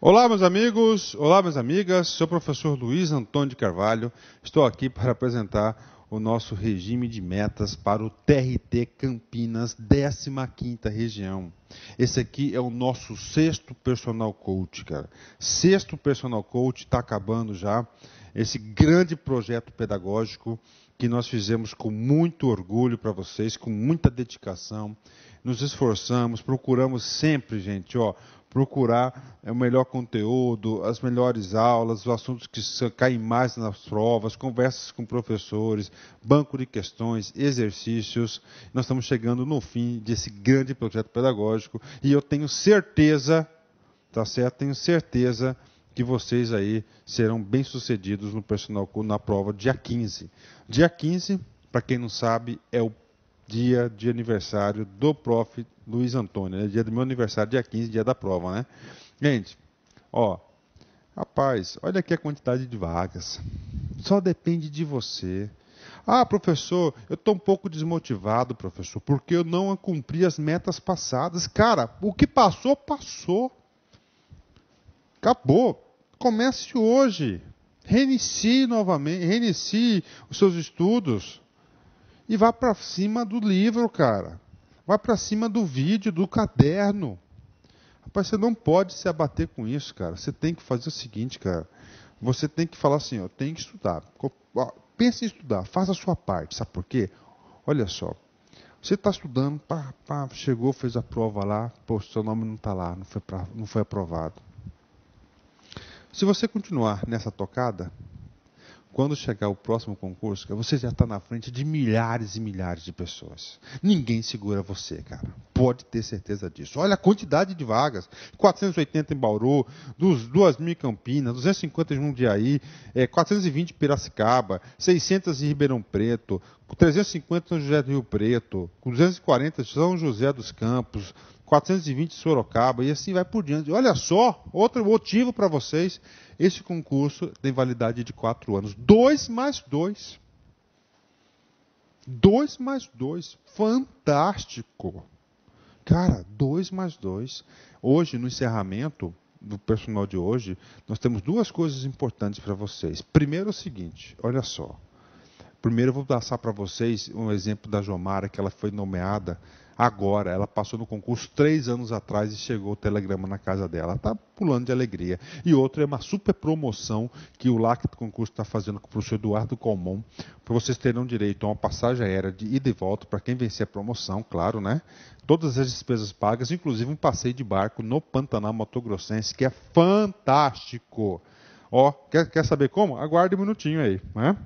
Olá, meus amigos, olá, minhas amigas. Sou o professor Luiz Antônio de Carvalho. Estou aqui para apresentar o nosso regime de metas para o TRT Campinas, 15ª região. Esse aqui é o nosso sexto personal coach, cara. Sexto personal coach, está acabando já esse grande projeto pedagógico que nós fizemos com muito orgulho para vocês, com muita dedicação. Nos esforçamos, procuramos sempre, gente, ó, procurar é, o melhor conteúdo, as melhores aulas, os assuntos que caem mais nas provas, conversas com professores, banco de questões, exercícios. Nós estamos chegando no fim desse grande projeto pedagógico e eu tenho certeza, tá certo? Tenho certeza que vocês aí serão bem-sucedidos no personal na prova dia 15. Dia 15, para quem não sabe, é o dia de aniversário do prof Luiz Antônio, né? dia do meu aniversário, dia 15, dia da prova, né? Gente, ó, rapaz, olha aqui a quantidade de vagas. Só depende de você. Ah, professor, eu estou um pouco desmotivado, professor, porque eu não cumpri as metas passadas. Cara, o que passou, passou. Acabou. Comece hoje. Reinicie novamente, reinicie os seus estudos e vá para cima do livro, cara. Vá para cima do vídeo, do caderno. Rapaz, você não pode se abater com isso, cara. Você tem que fazer o seguinte, cara. Você tem que falar assim, ó, tem que estudar. Pense em estudar, faça a sua parte. Sabe por quê? Olha só. Você está estudando, pá, pá, chegou, fez a prova lá, pô, seu nome não está lá, não foi, pra, não foi aprovado. Se você continuar nessa tocada, quando chegar o próximo concurso, você já está na frente de milhares e milhares de pessoas. Ninguém segura você, cara. Pode ter certeza disso. Olha a quantidade de vagas: 480 em Bauru, 2 mil em Campinas, 250 em Jundiaí, 420 é, em Piracicaba, 600 em Ribeirão Preto, 350 em São José do Rio Preto, 240 em São José dos Campos, 420 Sorocaba e assim vai por diante. Olha só, outro motivo para vocês. Esse concurso tem validade de 4 anos. 2 mais 2. 2 mais 2. Fantástico. Cara, 2 mais 2. Hoje, no encerramento do personal de hoje, nós temos duas coisas importantes para vocês. Primeiro é o seguinte, olha só. Primeiro eu vou passar para vocês um exemplo da Jomara, que ela foi nomeada agora. Ela passou no concurso três anos atrás e chegou o telegrama na casa dela. Está pulando de alegria. E outro é uma super promoção que o LAC do concurso está fazendo com o professor Eduardo Colmon. Para vocês terão direito a uma passagem aérea de ida e volta para quem vencer a promoção, claro, né? Todas as despesas pagas, inclusive um passeio de barco no Pantanal Motogrossense, que é fantástico. Ó, quer, quer saber como? Aguarde um minutinho aí, né?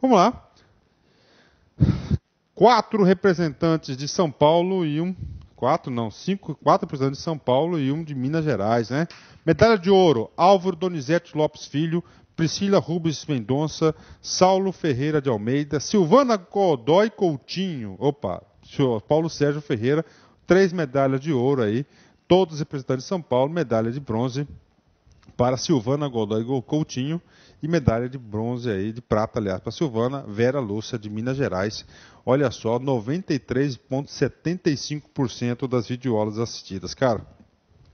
Vamos lá quatro representantes de São Paulo e um. Quatro, não, cinco, quatro representantes de São Paulo e um de Minas Gerais, né? Medalha de ouro: Álvaro Donizete Lopes Filho, Priscila Rubens Mendonça, Saulo Ferreira de Almeida, Silvana Godoy Coutinho, opa, Paulo Sérgio Ferreira, três medalhas de ouro aí, todos representantes de São Paulo, medalha de bronze para Silvana Godoy Coutinho e medalha de bronze aí, de prata, aliás, para Silvana Vera Lúcia de Minas Gerais. Olha só, 93,75% das videoaulas assistidas. Cara,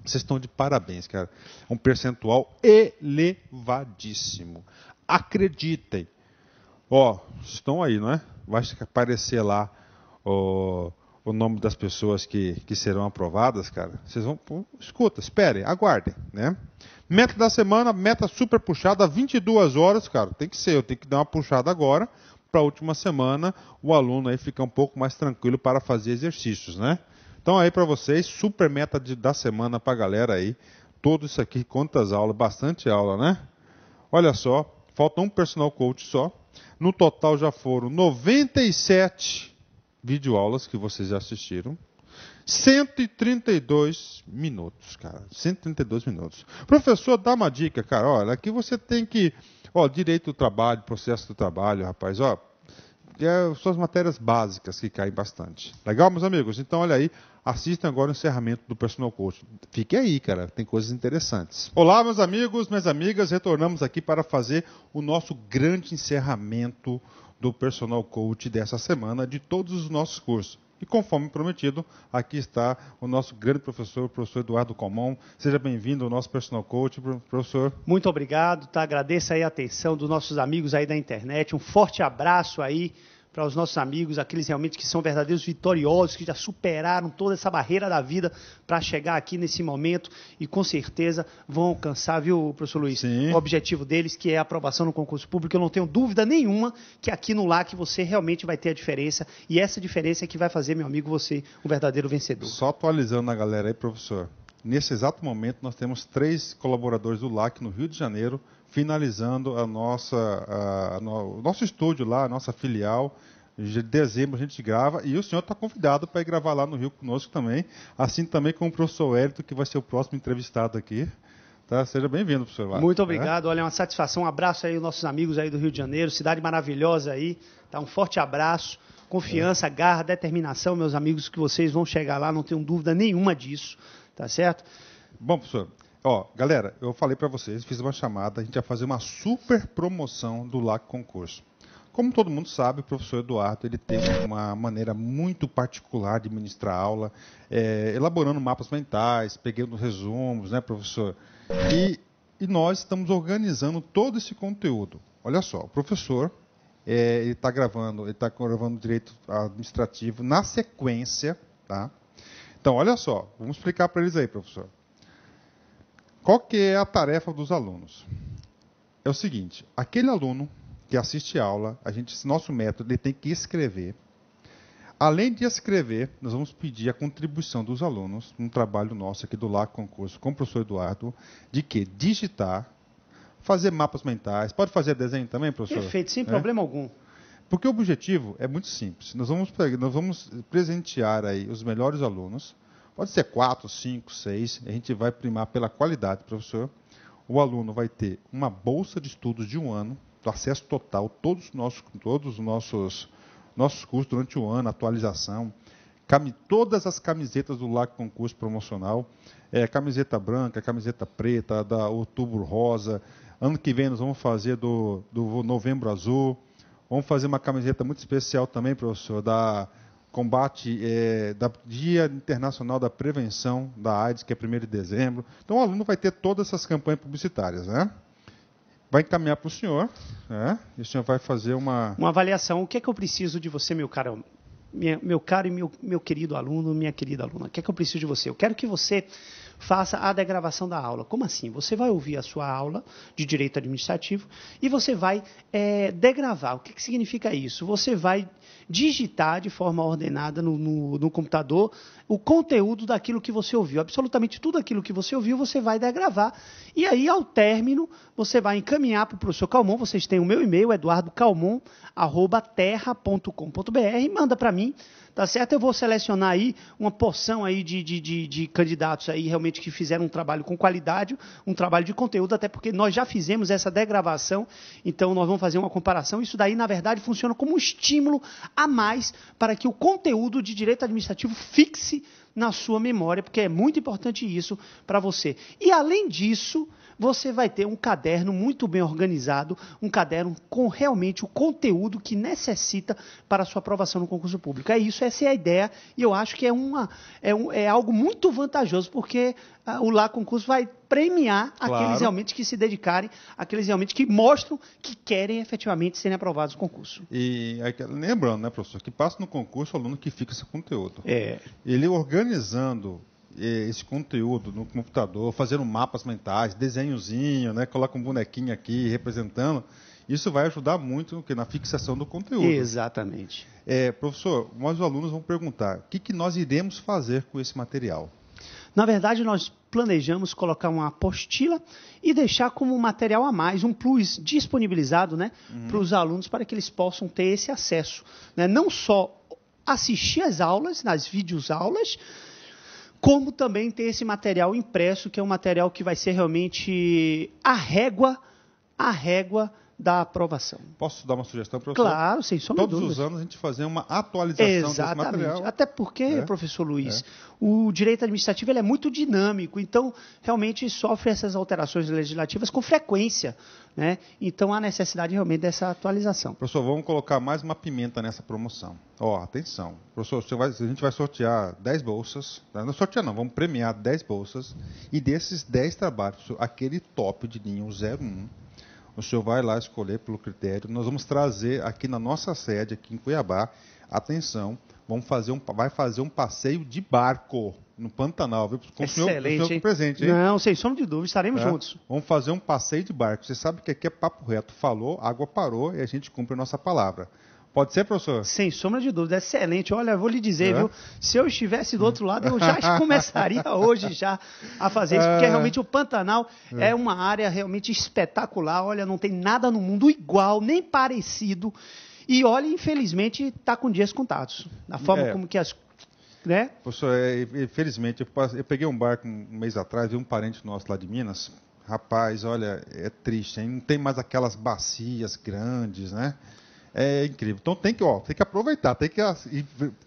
vocês estão de parabéns, cara. É um percentual elevadíssimo. Acreditem. Ó, estão aí, não é? Vai aparecer lá ó, o nome das pessoas que, que serão aprovadas, cara. Vocês vão. Escuta, esperem, aguardem, né? Meta da semana, meta super puxada, 22 horas, cara, tem que ser, eu tenho que dar uma puxada agora para a última semana, o aluno aí ficar um pouco mais tranquilo para fazer exercícios, né? Então aí para vocês, super meta de, da semana para a galera aí, tudo isso aqui, quantas aulas, bastante aula, né? Olha só, falta um personal coach só. No total já foram 97 videoaulas que vocês já assistiram. 132 minutos, cara. 132 minutos. Professor, dá uma dica, cara. Olha, aqui você tem que. Ó, direito do trabalho, processo do trabalho, rapaz. Ó, é, são as matérias básicas que caem bastante. Legal, meus amigos? Então, olha aí, assistam agora o encerramento do Personal Coach. Fique aí, cara, tem coisas interessantes. Olá, meus amigos, minhas amigas, retornamos aqui para fazer o nosso grande encerramento do Personal Coach dessa semana, de todos os nossos cursos. E conforme prometido, aqui está o nosso grande professor, o professor Eduardo Comon. Seja bem-vindo ao nosso personal coach, professor. Muito obrigado, tá? Agradeço aí a atenção dos nossos amigos aí da internet. Um forte abraço aí para os nossos amigos, aqueles realmente que são verdadeiros vitoriosos, que já superaram toda essa barreira da vida para chegar aqui nesse momento e com certeza vão alcançar, viu, professor Luiz, Sim. o objetivo deles, que é a aprovação no concurso público. Eu não tenho dúvida nenhuma que aqui no LAC você realmente vai ter a diferença e essa diferença é que vai fazer, meu amigo, você um verdadeiro vencedor. Só atualizando a galera aí, professor. Nesse exato momento, nós temos três colaboradores do LAC no Rio de Janeiro, finalizando a nossa, a, a, o nosso estúdio lá, a nossa filial. De dezembro a gente grava e o senhor está convidado para ir gravar lá no Rio conosco também, assim também com o professor Hélito, que vai ser o próximo entrevistado aqui. Tá? Seja bem-vindo, professor Lato. Muito tá? obrigado, é? olha, é uma satisfação. Um abraço aí aos nossos amigos aí do Rio de Janeiro, cidade maravilhosa aí. Tá? Um forte abraço, confiança, é. garra, determinação, meus amigos, que vocês vão chegar lá, não tenho dúvida nenhuma disso. Tá certo? Bom, professor. Ó, galera, eu falei para vocês, fiz uma chamada, a gente ia fazer uma super promoção do LAC Concurso. Como todo mundo sabe, o professor Eduardo ele tem uma maneira muito particular de ministrar aula, é, elaborando mapas mentais, pegando resumos, né, professor? E, e, nós estamos organizando todo esse conteúdo. Olha só, o professor é, ele está gravando, ele está gravando direito administrativo na sequência, tá? Então, olha só, vamos explicar para eles aí, professor. Qual que é a tarefa dos alunos? É o seguinte, aquele aluno que assiste a aula, a gente, nosso método, ele tem que escrever. Além de escrever, nós vamos pedir a contribuição dos alunos, num trabalho nosso aqui do LAC Concurso com o professor Eduardo, de que digitar, fazer mapas mentais, pode fazer desenho também, professor? Perfeito, sem é? problema algum. Porque o objetivo é muito simples. Nós vamos, nós vamos presentear aí os melhores alunos. Pode ser quatro, cinco, seis. A gente vai primar pela qualidade, professor. O aluno vai ter uma bolsa de estudos de um ano, do acesso total, todos os nossos, todos os nossos, nossos cursos durante o ano, atualização, todas as camisetas do LAC Concurso Promocional, é, camiseta branca, camiseta preta, da outubro rosa. Ano que vem nós vamos fazer do, do novembro azul Vamos fazer uma camiseta muito especial também, professor, da combate é, da Dia Internacional da Prevenção da AIDS, que é 1 de dezembro. Então, o aluno vai ter todas essas campanhas publicitárias, né? vai encaminhar para o senhor, né? e o senhor vai fazer uma... Uma avaliação. O que é que eu preciso de você, meu caro, minha, meu caro e meu, meu querido aluno, minha querida aluna, o que é que eu preciso de você? Eu quero que você faça a degravação da aula. Como assim? Você vai ouvir a sua aula de direito administrativo e você vai é, degravar. O que, é que, significa isso? Você vai digitar de forma ordenada no, no, no, computador o conteúdo daquilo que você ouviu. Absolutamente tudo aquilo que você ouviu, você vai degravar. E aí, ao término, você vai encaminhar para o professor Calmon. Vocês têm o meu e-mail, eduardocalmon.terra.com.br. Manda para mim mim, tá certo? Eu vou selecionar aí uma porção aí de, de, de, de, candidatos aí realmente que fizeram um trabalho com qualidade, um trabalho de conteúdo, até porque nós já fizemos essa degravação, então nós vamos fazer uma comparação. Isso daí, na verdade, funciona como um estímulo a mais para que o conteúdo de direito administrativo fixe na sua memória, porque é muito importante isso para você. E além disso, você vai ter um caderno muito bem organizado, um caderno com realmente o conteúdo que necessita para a sua aprovação no concurso público. É isso, essa é a ideia, e eu acho que é, uma, é, um, é algo muito vantajoso, porque uh, o Lá Concurso vai premiar claro. aqueles realmente que se dedicarem, aqueles realmente que mostram que querem efetivamente serem aprovados no concurso. E lembrando, né, professor, que passa no concurso o aluno que fica esse conteúdo. É. Ele organizando é, esse conteúdo no computador, fazendo mapas mentais, desenhozinho, né? Coloca um bonequinho aqui representando. Isso vai ajudar muito que na fixação do conteúdo. Exatamente. É, professor, nós os alunos vão perguntar: o que, que nós iremos fazer com esse material? Na verdade, nós planejamos colocar uma apostila e deixar como material a mais, um plus disponibilizado né, uhum. para os alunos para que eles possam ter esse acesso. Né? Não só assistir às aulas, nas videoaulas, como também ter esse material impresso, que é um material que vai ser realmente a régua, a régua da aprovação. Posso dar uma sugestão, professor? Claro, sem sombra Todos dúvidas. os anos a gente fazer uma atualização Exatamente. desse material. Até porque, é. professor Luiz, é. o direito administrativo é muito dinâmico, então realmente sofre essas alterações legislativas com frequência. Né? Então há necessidade realmente dessa atualização. Professor, vamos colocar mais uma pimenta nessa promoção. Ó, oh, atenção. Professor, vai, a gente vai sortear 10 bolsas. Tá? Não sortear não, vamos premiar 10 bolsas. E desses 10 trabalhos, aquele top de linha 01 o senhor vai lá escolher pelo critério. Nós vamos trazer aqui na nossa sede, aqui em Cuiabá, atenção, vamos fazer um, vai fazer um passeio de barco no Pantanal, viu? Com Excelente, o senhor, presente, hein? Não, sem sombra de dúvida, estaremos é? juntos. Vamos fazer um passeio de barco. Você sabe que aqui é papo reto. Falou, água parou e a gente cumpre a nossa palavra. Pode ser, professor? Sem sombra de dúvida, excelente. Olha, vou lhe dizer, é. viu? Se eu estivesse do outro lado, eu já começaria hoje já a fazer isso, porque é. realmente o Pantanal é. é uma área realmente espetacular. Olha, não tem nada no mundo igual, nem parecido. E olha, infelizmente, está com dias contados. na forma é. como que as né? Professor, infelizmente, é, eu, eu, peguei um barco um mês atrás, vi um parente nosso lá de Minas. Rapaz, olha, é triste, hein? Não tem mais aquelas bacias grandes, né? é incrível. Então tem que, ó, tem que aproveitar, tem que ah,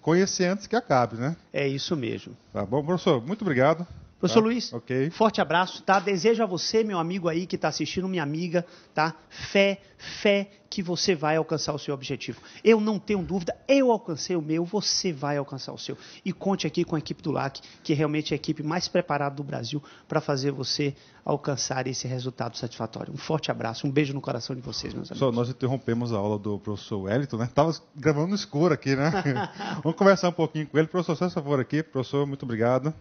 conhecer antes que acabe, né? É isso mesmo. Tá bom, professor, muito obrigado. Eu sou tá? Luiz. Okay. Forte abraço, tá? Desejo a você, meu amigo aí que está assistindo, minha amiga, tá? Fé, fé que você vai alcançar o seu objetivo. Eu não tenho dúvida, eu alcancei o meu, você vai alcançar o seu. E conte aqui com a equipe do LAC, que realmente é a equipe mais preparada do Brasil para fazer você alcançar esse resultado satisfatório. Um forte abraço, um beijo no coração de vocês, meus amigos. Só nós interrompemos a aula do professor Wellington, né? Tava gravando no escuro aqui, né? Vamos conversar um pouquinho com ele. Professor, faz favor aqui. Professor, muito obrigado.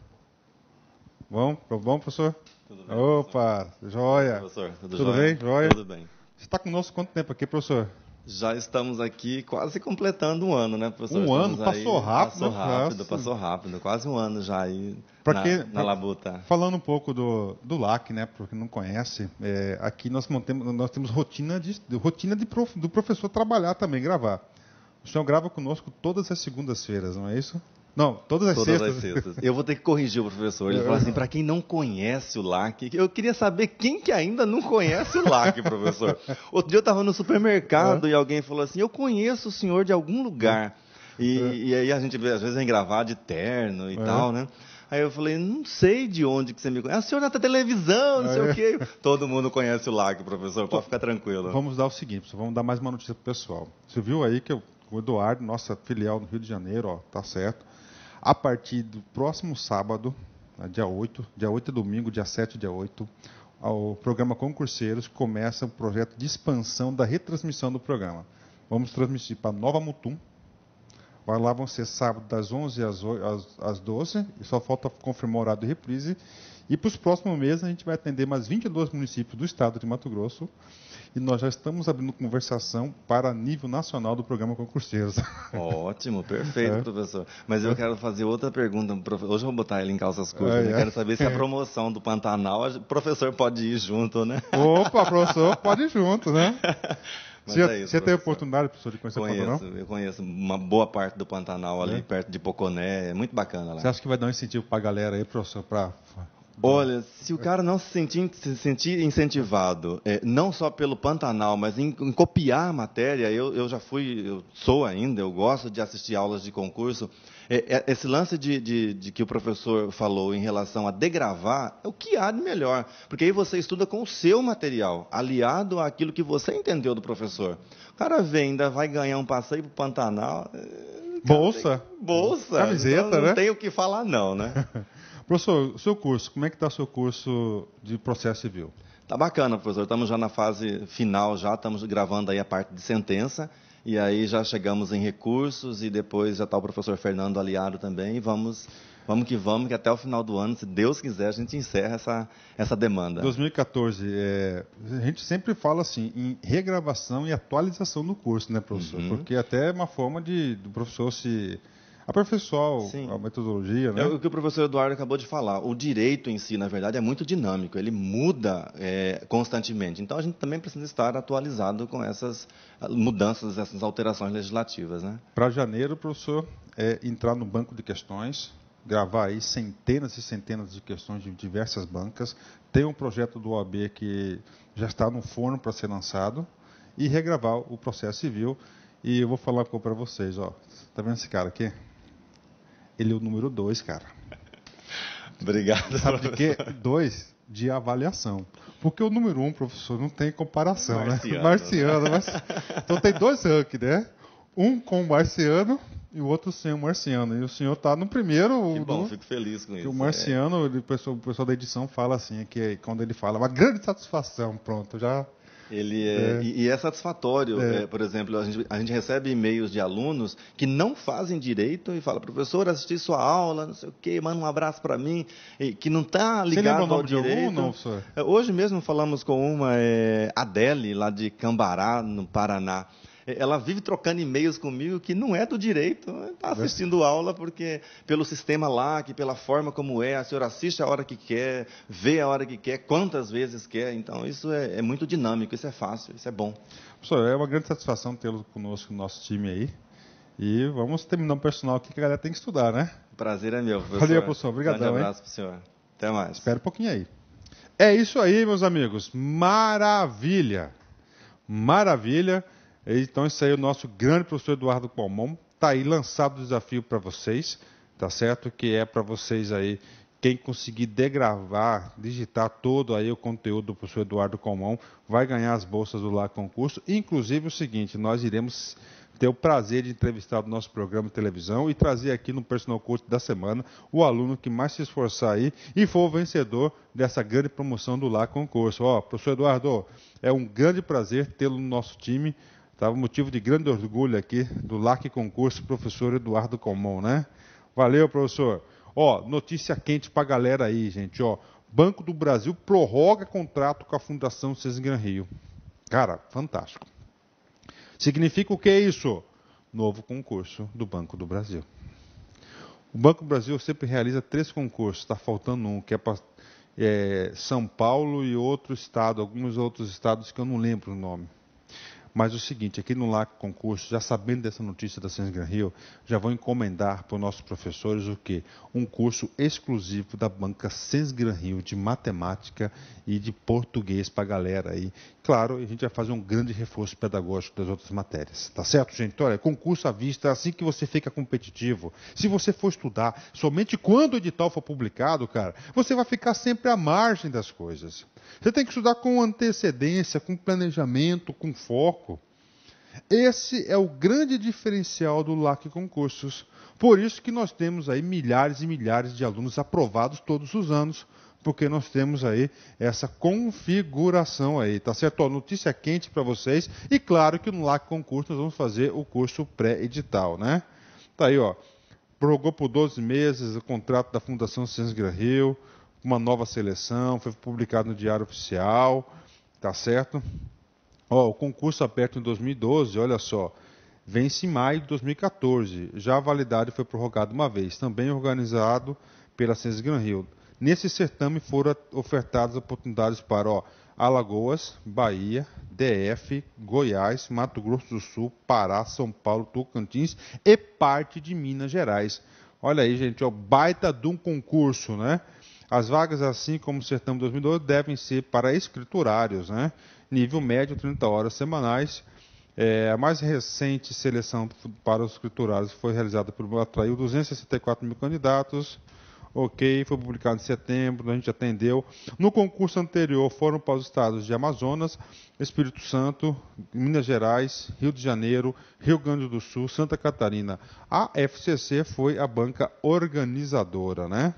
Bom, bom, professor? Tudo bem. Opa, joia. Professor, tudo, tudo joia? bem? Joia? Tudo bem. Você está conosco quanto tempo aqui, professor? Já estamos aqui quase completando um ano, né, professor? Um estamos ano? Aí, passou rápido. Passou né? rápido, passou rápido. Quase um ano já aí pra na, que, na pra, Labuta. Falando um pouco do, do LAC, né, para quem não conhece, é, aqui nós, mantemos, nós temos rotina, de, rotina de prof, do professor trabalhar também, gravar. O senhor grava conosco todas as segundas-feiras, não é isso? Não, todas as todas sextas. As sextas. Eu vou ter que corrigir o professor. Ele falou assim, para quem não conhece o LAC, eu queria saber quem que ainda não conhece o LAC, professor. Outro dia eu estava no supermercado é. e alguém falou assim, eu conheço o senhor de algum lugar. E, é. e aí a gente às vezes é gravar de terno e é. tal, né? Aí eu falei, não sei de onde que você me conhece. Ah, o senhor na é televisão, não sei o é. quê. Todo mundo conhece o LAC, professor, pode ficar tranquilo. Vamos dar o seguinte, professor. vamos dar mais uma notícia pro pessoal. Você viu aí que eu, o Eduardo, nossa filial no Rio de Janeiro, ó, tá certo a partir do próximo sábado, dia 8, dia 8 é domingo, dia 7, dia 8, o programa Concurseiros começa o projeto de expansão da retransmissão do programa. Vamos transmitir para Nova Mutum. Vai lá, vão ser sábado das 11 às, 8, às, às 12, e só falta confirmar o horário de reprise. E para os próximos meses, a gente vai atender mais 22 municípios do estado de Mato Grosso e nós já estamos abrindo conversação para nível nacional do programa Concurseiros. Ótimo, perfeito, é. professor. Mas eu quero fazer outra pergunta. Hoje eu vou botar ele em calças curtas. É, né? é. Quero saber se a é. promoção do Pantanal, o professor pode ir junto, né? Opa, professor pode ir junto, né? Mas você, é isso, você oportunidade, professor, de conhecer conheço, o Pantanal? Eu conheço uma boa parte do Pantanal ali, é. perto de Poconé, é muito bacana lá. Você acha que vai dar um incentivo para a galera aí, professor, para Olha, se o cara não se sentir, se sentir incentivado, é, não só pelo Pantanal, mas em, em copiar a matéria, eu, eu, já fui, eu sou ainda, eu gosto de assistir aulas de concurso. É, é, esse lance de, de, de, que o professor falou em relação a degravar é o que há de melhor, porque aí você estuda com o seu material, aliado àquilo que você entendeu do professor. O cara vem, ainda vai ganhar um passeio para é, o Pantanal. Bolsa. Tem, bolsa. Camiseta, não, né? Não tem o que falar, não, né? Professor, seu curso, como é que está o seu curso de processo civil? Tá bacana, professor. Estamos já na fase final, já estamos gravando aí a parte de sentença. E aí já chegamos em recursos e depois já está o professor Fernando aliado também. E vamos, vamos que vamos, que até o final do ano, se Deus quiser, a gente encerra essa, essa demanda. 2014, é, a gente sempre fala assim, em regravação e atualização do curso, né, professor? Uhum. Porque até é uma forma de, do professor se a Sim. a metodologia, né? É o que o professor Eduardo acabou de falar. O direito em si, na verdade, é muito dinâmico, ele muda é, constantemente. Então a gente também precisa estar atualizado com essas ah, mudanças, essas alterações legislativas, né? Para janeiro, professor, é entrar no banco de questões, gravar aí centenas e centenas de questões de diversas bancas. ter um projeto do OAB que já está no forno para ser lançado e regravar o processo civil. E eu vou falar um pouco para vocês, ó. Tá vendo esse cara aqui? ele é o número dois, cara. Obrigado. Sabe por quê? Dois de avaliação. Porque o número um, professor, não tem comparação, né? marciano. né? Marciano. Mas... Então tem dois rankings, né? Um com o marciano e o outro sem o marciano. E o senhor está no primeiro. Que bom, fico feliz com isso. O é. marciano, é. ele, o, pessoal, o pessoal da edição fala assim, que é quando ele fala, uma grande satisfação, pronto, já ele é, é. E, e, é satisfatório. É. é. por exemplo, a gente, a gente recebe e-mails de alunos que não fazem direito e fala, professor, assisti sua aula, não sei o quê, manda um abraço para mim, e, que não está ligado Você o ao de direito. Algum, não, professor? É, hoje mesmo falamos com uma é, Adele lá de Cambará, no Paraná ela vive trocando e-mails comigo que não é do direito. Está né? né? assistindo aula porque pelo sistema lá, que pela forma como é, a senhora assiste a hora que quer, vê a hora que quer, quantas vezes quer. Então, isso é, é muito dinâmico, isso é fácil, isso é bom. Professor, é uma grande satisfação tê-lo conosco no nosso time aí. E vamos terminar o um personal aqui que a galera tem que estudar, né? Prazer é meu, professor. Valeu, professor. Obrigado, Um abraço para o senhor. Até mais. Espera um pouquinho aí. É isso aí, meus amigos. Maravilha. Maravilha. Então, isso aí é o nosso grande professor Eduardo Palmon. Está aí lançado o desafio para vocês, tá certo? Que é para vocês aí, quem conseguir degravar, digitar todo aí o conteúdo do professor Eduardo Palmon, vai ganhar as bolsas do Lá Concurso. Inclusive é o seguinte, nós iremos ter o prazer de entrevistar do nosso programa de televisão e trazer aqui no Personal curso da semana o aluno que mais se esforçar aí e for o vencedor dessa grande promoção do Lá Concurso. Ó, professor Eduardo, é um grande prazer tê-lo no nosso time. Estava motivo de grande orgulho aqui do LAC Concurso, professor Eduardo Comon, né? Valeu, professor. Ó, notícia quente para a galera aí, gente. Ó, Banco do Brasil prorroga contrato com a Fundação Cesgran Rio. Cara, fantástico. Significa o que é isso? Novo concurso do Banco do Brasil. O Banco do Brasil sempre realiza três concursos, está faltando um, que é para é, São Paulo e outro estado, alguns outros estados que eu não lembro o nome. Mas o seguinte, aqui no LAC Concurso, já sabendo dessa notícia da Sens Gran Rio, já vou encomendar para os nossos professores o quê? Um curso exclusivo da banca Sens Gran Rio de matemática e de português para a galera aí. Claro, a gente vai fazer um grande reforço pedagógico das outras matérias. Tá certo, gente? Olha, concurso à vista, assim que você fica competitivo. Se você for estudar somente quando o edital for publicado, cara, você vai ficar sempre à margem das coisas. Você tem que estudar com antecedência, com planejamento, com foco esse é o grande diferencial do LAC Concursos. Por isso que nós temos aí milhares e milhares de alunos aprovados todos os anos, porque nós temos aí essa configuração aí, tá certo? Ó, notícia quente para vocês e claro que no LAC Concursos nós vamos fazer o curso pré-edital, né? Tá aí, ó. Prorrogou por 12 meses o contrato da Fundação Ciências Gran uma nova seleção, foi publicado no Diário Oficial, tá certo? Ó, o concurso aberto em 2012, olha só, vence em maio de 2014. Já a validade foi prorrogada uma vez, também organizado pela Ciências Gran Rio. Nesse certame foram ofertadas oportunidades para ó, Alagoas, Bahia, DF, Goiás, Mato Grosso do Sul, Pará, São Paulo, Tocantins e parte de Minas Gerais. Olha aí, gente, ó, baita de um concurso, né? As vagas, assim como o certame 2012, devem ser para escriturários, né? nível médio, 30 horas semanais. É, a mais recente seleção para os escriturários foi realizada por atraiu 264 mil candidatos. Ok, foi publicado em setembro, a gente atendeu. No concurso anterior foram para os estados de Amazonas, Espírito Santo, Minas Gerais, Rio de Janeiro, Rio Grande do Sul, Santa Catarina. A FCC foi a banca organizadora, né?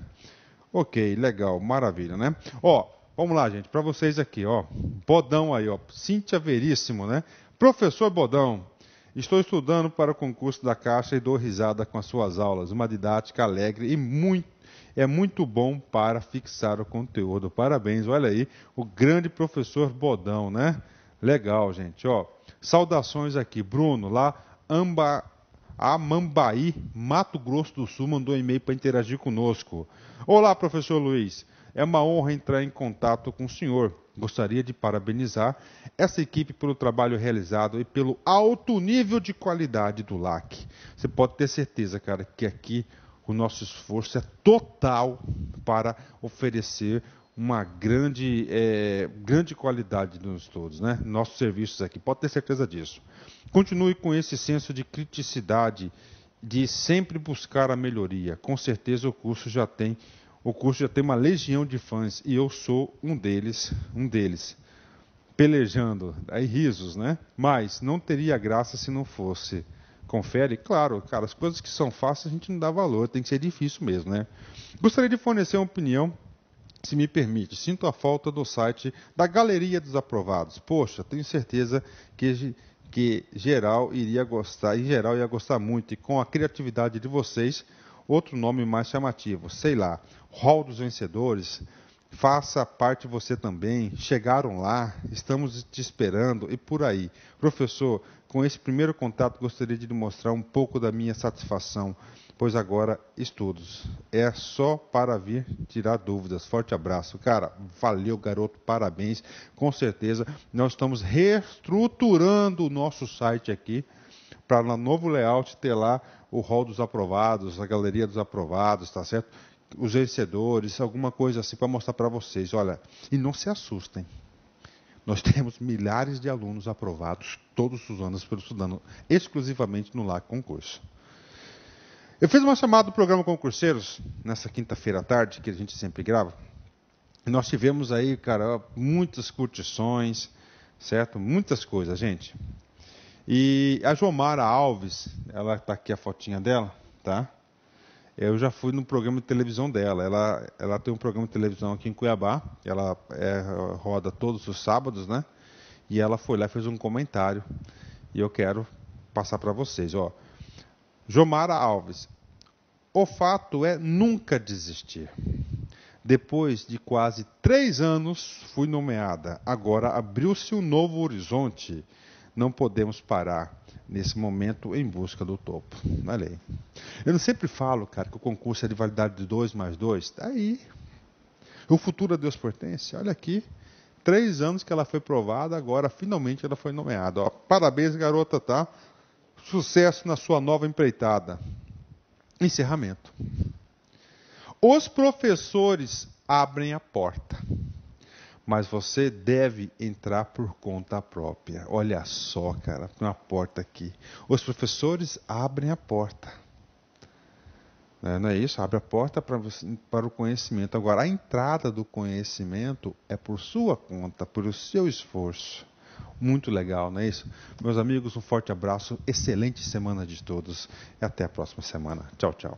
Ok, legal, maravilha, né? Ó, Vamos lá, gente, para vocês aqui, ó. Bodão aí, ó. Cíntia Veríssimo, né? Professor Bodão, estou estudando para o concurso da Caixa e dou risada com as suas aulas. Uma didática alegre e muito é muito bom para fixar o conteúdo. Parabéns, olha aí, o grande professor Bodão, né? Legal, gente, ó. Saudações aqui, Bruno, lá Amba, Amambaí, Mato Grosso do Sul, mandou um e-mail para interagir conosco. Olá, professor Luiz. É uma honra entrar em contato com o senhor. Gostaria de parabenizar essa equipe pelo trabalho realizado e pelo alto nível de qualidade do LAC. Você pode ter certeza, cara, que aqui o nosso esforço é total para oferecer uma grande, é, grande qualidade nos todos, né? Nossos serviços aqui, pode ter certeza disso. Continue com esse senso de criticidade, de sempre buscar a melhoria. Com certeza o curso já tem o curso já tem uma legião de fãs e eu sou um deles, um deles. Pelejando, aí risos, né? Mas não teria graça se não fosse. Confere? Claro, cara, as coisas que são fáceis a gente não dá valor, tem que ser difícil mesmo, né? Gostaria de fornecer uma opinião se me permite, sinto a falta do site da Galeria dos Aprovados. Poxa, tenho certeza que, que geral iria gostar, em geral ia gostar muito, e com a criatividade de vocês, outro nome mais chamativo, sei lá, Hall dos Vencedores. Faça parte você também. Chegaram lá, estamos te esperando e por aí. Professor, com esse primeiro contato gostaria de lhe mostrar um pouco da minha satisfação, pois agora estudos. É só para vir tirar dúvidas. Forte abraço. Cara, valeu, garoto, parabéns. Com certeza, nós estamos reestruturando o nosso site aqui para no novo layout ter lá o hall dos aprovados, a galeria dos aprovados, tá certo? Os vencedores, alguma coisa assim para mostrar para vocês. Olha, e não se assustem. Nós temos milhares de alunos aprovados todos os anos pelo estudando exclusivamente no LAC Concurso. Eu fiz uma chamada do programa Concurseiros nessa quinta-feira à tarde, que a gente sempre grava. E nós tivemos aí, cara, muitas curtições, certo? Muitas coisas, gente. E a Jomara Alves, ela está aqui a fotinha dela, tá? Eu já fui no programa de televisão dela. Ela, ela tem um programa de televisão aqui em Cuiabá. Ela é, roda todos os sábados, né? E ela foi lá e fez um comentário. E eu quero passar para vocês, ó. Jomara Alves. O fato é nunca desistir. Depois de quase três anos, fui nomeada. Agora abriu-se um novo horizonte não podemos parar nesse momento em busca do topo. Olha é, aí. Eu não sempre falo, cara, que o concurso é de validade de 2 mais 2. Está aí. O futuro a é Deus pertence. Olha aqui. Três anos que ela foi provada, agora finalmente ela foi nomeada. Ó, parabéns, garota, tá? Sucesso na sua nova empreitada. Encerramento. Os professores abrem a porta mas você deve entrar por conta própria. Olha só, cara, tem uma porta aqui. Os professores abrem a porta. Né, não é isso? Abre a porta para, você, para o conhecimento. Agora, a entrada do conhecimento é por sua conta, por seu esforço. Muito legal, não é isso? Meus amigos, um forte abraço, excelente semana de todos e até a próxima semana. Tchau, tchau.